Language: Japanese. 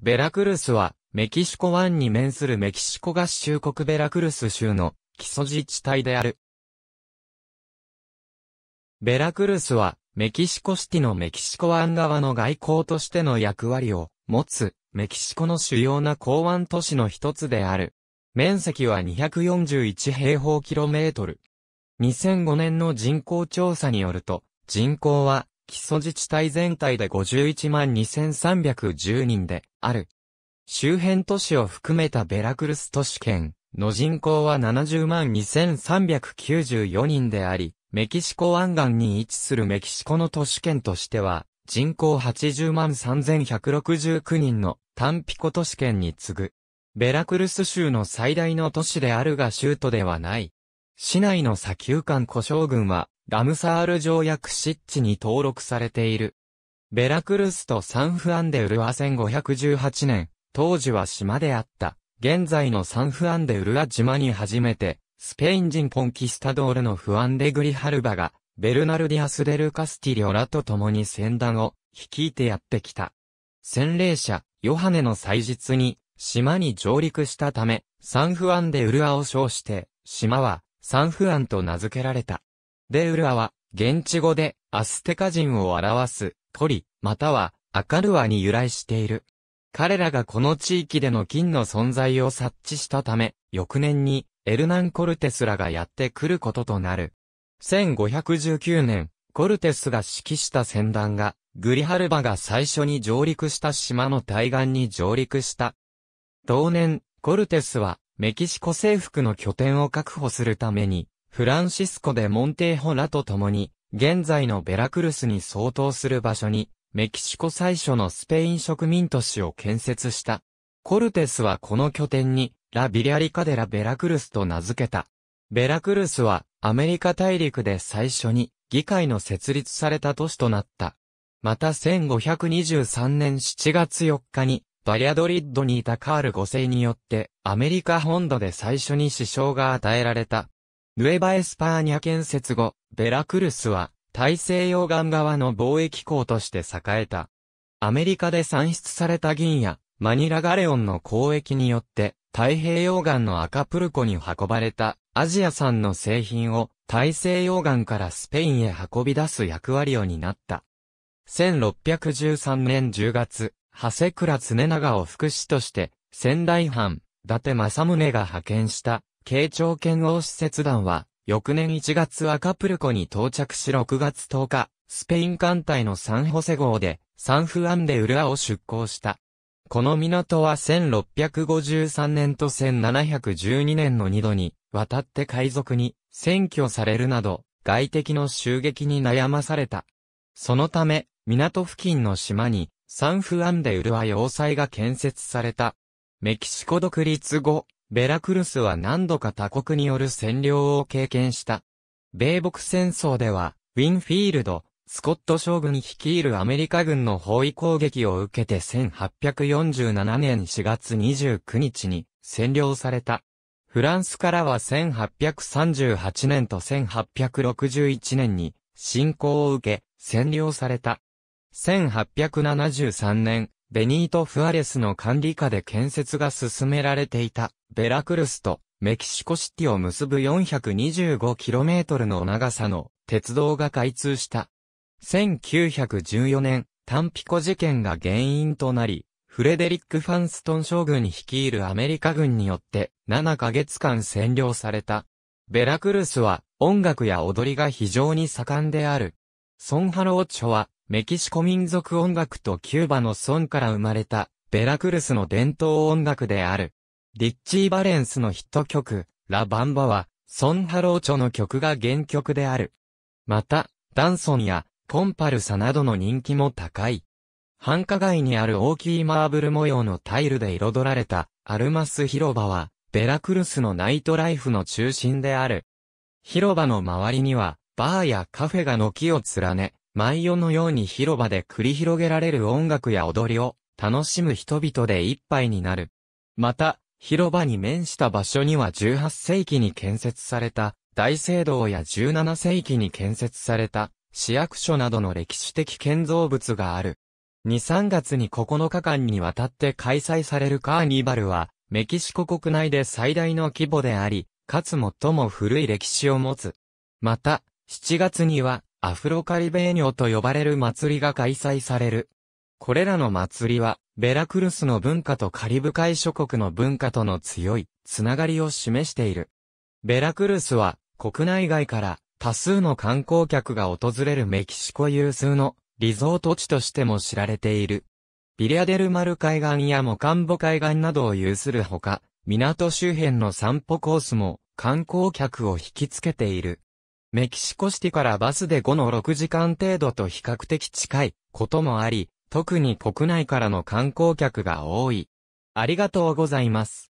ベラクルスは、メキシコ湾に面するメキシコ合衆国ベラクルス州の基礎自治体である。ベラクルスは、メキシコシティのメキシコ湾側の外交としての役割を持つ、メキシコの主要な港湾都市の一つである。面積は241平方キロメートル。2005年の人口調査によると、人口は基礎自治体全体で51万2310人である。周辺都市を含めたベラクルス都市圏の人口は70万2394人であり、メキシコ湾岸に位置するメキシコの都市圏としては、人口80万3169人のンピコ都市圏に次ぐ。ベラクルス州の最大の都市であるが州都ではない。市内の砂丘間古将軍は、ラムサール条約湿地に登録されている。ベラクルスとサンフアンデウルは1518年、当時は島であった、現在のサンフアンデウルは島に初めて、スペイン人コンキスタドールのフアンデグリハルバが、ベルナルディアス・デル・カスティリオらと共に戦団を率いてやってきた。洗礼者、ヨハネの祭日に、島に上陸したため、サンフアンデウルアを称して、島は、サンフアンと名付けられた。デウルアは、現地語で、アステカ人を表す、トリ、または、アカルアに由来している。彼らがこの地域での金の存在を察知したため、翌年に、エルナン・コルテスらがやってくることとなる。1519年、コルテスが指揮した船団が、グリハルバが最初に上陸した島の対岸に上陸した。同年、コルテスは、メキシコ征服の拠点を確保するために、フランシスコ・でモンテーホラと共に、現在のベラクルスに相当する場所に、メキシコ最初のスペイン植民都市を建設した。コルテスはこの拠点に、ラ・ビリアリカデラ・ベラクルスと名付けた。ベラクルスは、アメリカ大陸で最初に、議会の設立された都市となった。また1523年7月4日に、バリアドリッドにいたカール5世によって、アメリカ本土で最初に首相が与えられた。ヌエバエスパーニャ建設後、ベラクルスは大西洋岸側の貿易港として栄えた。アメリカで産出された銀やマニラガレオンの交易によって太平洋岸のアカプルコに運ばれたアジア産の製品を大西洋岸からスペインへ運び出す役割を担った。1613年10月、長谷倉常長を副使として仙台藩伊達政宗が派遣した慶長剣王使節団は、翌年1月アカプルコに到着し6月10日、スペイン艦隊のサンホセ号で、サンフアンデウルアを出港した。この港は1653年と1712年の2度に、渡って海賊に、占拠されるなど、外敵の襲撃に悩まされた。そのため、港付近の島に、サンフアンデウルア要塞が建設された。メキシコ独立後、ベラクルスは何度か他国による占領を経験した。米北戦争では、ウィンフィールド、スコット将軍率いるアメリカ軍の包囲攻撃を受けて1847年4月29日に占領された。フランスからは1838年と1861年に侵攻を受け占領された。1873年、ベニート・フアレスの管理下で建設が進められていた、ベラクルスとメキシコシティを結ぶ 425km の長さの鉄道が開通した。1914年、タンピコ事件が原因となり、フレデリック・ファンストン将軍率いるアメリカ軍によって7ヶ月間占領された。ベラクルスは音楽や踊りが非常に盛んである。ソンハローチョはメキシコ民族音楽とキューバのソンから生まれた、ベラクルスの伝統音楽である。リッチー・バレンスのヒット曲、ラ・バンバは、ソン・ハローチョの曲が原曲である。また、ダンソンや、コンパルサなどの人気も高い。繁華街にある大きいマーブル模様のタイルで彩られた、アルマス広場は、ベラクルスのナイトライフの中心である。広場の周りには、バーやカフェが軒を連ね、毎夜のように広場で繰り広げられる音楽や踊りを楽しむ人々で一杯になる。また、広場に面した場所には18世紀に建設された大聖堂や17世紀に建設された市役所などの歴史的建造物がある。2、3月に9日間にわたって開催されるカーニバルは、メキシコ国内で最大の規模であり、かつ最も古い歴史を持つ。また、7月には、アフロカリベーニョと呼ばれる祭りが開催される。これらの祭りは、ベラクルスの文化とカリブ海諸国の文化との強いつながりを示している。ベラクルスは、国内外から多数の観光客が訪れるメキシコ有数のリゾート地としても知られている。ビリアデルマル海岸やモカンボ海岸などを有するほか、港周辺の散歩コースも観光客を引きつけている。メキシコシティからバスで5の6時間程度と比較的近いこともあり、特に国内からの観光客が多い。ありがとうございます。